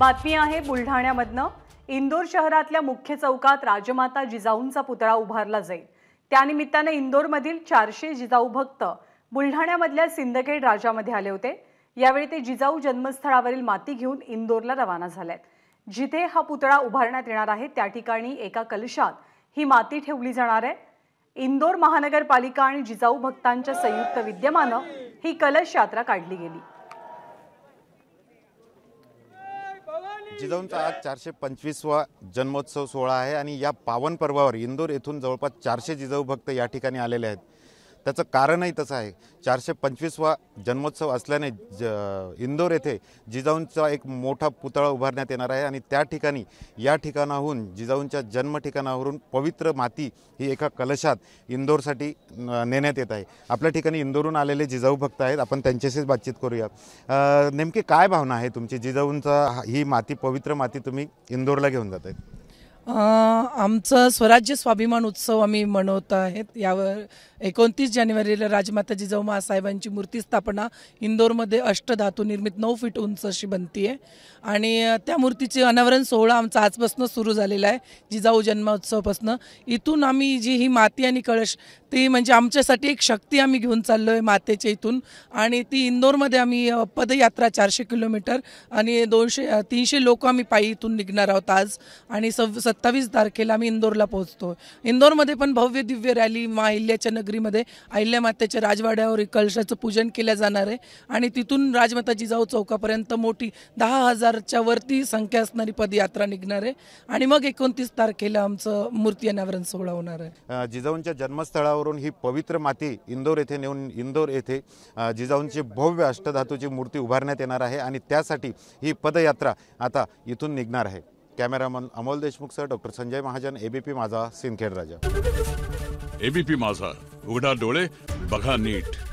बातमी आहे बुलढाण्यामधनं इंदोर शहरातल्या मुख्य चौकात राजमाता जिजाऊंचा पुतळा उभारला जाईल त्यानिमित्तानं इंदोरमधील चारशे जिजाऊ भक्त बुलढाण्यामधल्या सिंदखेड राजामध्ये आले होते यावेळी ते जिजाऊ जन्मस्थळावरील माती घेऊन इंदोरला रवाना झाल्यात जिथे हा पुतळा उभारण्यात येणार आहे त्या ठिकाणी एका कलशात ही माती ठेवली जाणार आहे इंदोर महानगरपालिका आणि जिजाऊ भक्तांच्या संयुक्त विद्यमानं ही कलश यात्रा काढली गेली जिजाऊंचा आज चारशे पंचवीसवा जन्मोत्सव सोहळा आहे आणि या पावन पर्वावर इंदूर येथून जवळपास चारशे जिजाऊ भक्त या ठिकाणी आलेले आहेत त्याचं कारणही तसं आहे चारशे पंचवीसवा जन्मोत्सव असल्याने ज इंदोर येथे जिजाऊंचा एक मोठा पुतळा उभारण्यात येणार आहे आणि त्या ठिकाणी या ठिकाणाहून जिजाऊंच्या जन्म ठिकाणावरून पवित्र माती ही एका कलशात इंदोरसाठी नेण्यात येत आहे आपल्या ठिकाणी इंदोरहून आलेले जिजाऊ भक्त आहेत आपण त्यांच्याशीच बातचीत करूया नेमकी काय भावना आहे तुमची जिजाऊंचा ही माती पवित्र माती तुम्ही इंदोरला घेऊन जात आहेत आमचं स्वराज्य स्वाभिमान उत्सव आम्ही मनवत आहेत यावर एकोणतीस जानेवारीला राजमाता जिजाऊ महासाहेबांची मूर्ती स्थापना इंदोरमध्ये अष्टधातू निर्मित नऊ फीट उंच अशी बनती आहे आणि त्या मूर्तीचे अनावरण सोहळा आमचा आजपासून सुरू झालेला आहे जिजाऊ जन्मोत्सवापासून इथून आम्ही जी ही माती आणि कळश ती म्हणजे आमच्यासाठी एक शक्ती आम्ही घेऊन चाललो आहे मातेच्या इथून आणि ती इंदोरमध्ये आम्ही पदयात्रा चारशे किलोमीटर आणि दोनशे तीनशे लोक आम्ही पायी इथून निघणार आहोत आज आणि सव सत्तावीस तारखेला आम्ही इंदोरला पोहोचतो इंदोरमध्ये पण भव्य दिव्य रॅली मा अहिल्याच्या नगरीमध्ये अहिल्या मातेच्या राजवाड्यावर कलशाचं पूजन केलं जाणार आहे आणि तिथून राजमाता जिजाऊ चौकापर्यंत मोठी दहा हजारच्या वरती संख्या असणारी पदयात्रा निघणार आहे आणि मग एकोणतीस तारखेला आमचं मूर्ती अनावरण सोहळा होणार आहे जिजाऊंच्या जन्मस्थळावरून ही पवित्र माती इंदोर येथे नेऊन इंदोर येथे जिजाऊंची भव्य अष्टधातूची मूर्ती उभारण्यात येणार आहे आणि त्यासाठी ही पदयात्रा आता इथून निघणार आहे cameraman Amol Deshmukh sir doctor Sanjay Mahajan ABP Majha Sindkhed राजा एबीपी माझा उघडा डोळे बघा नीट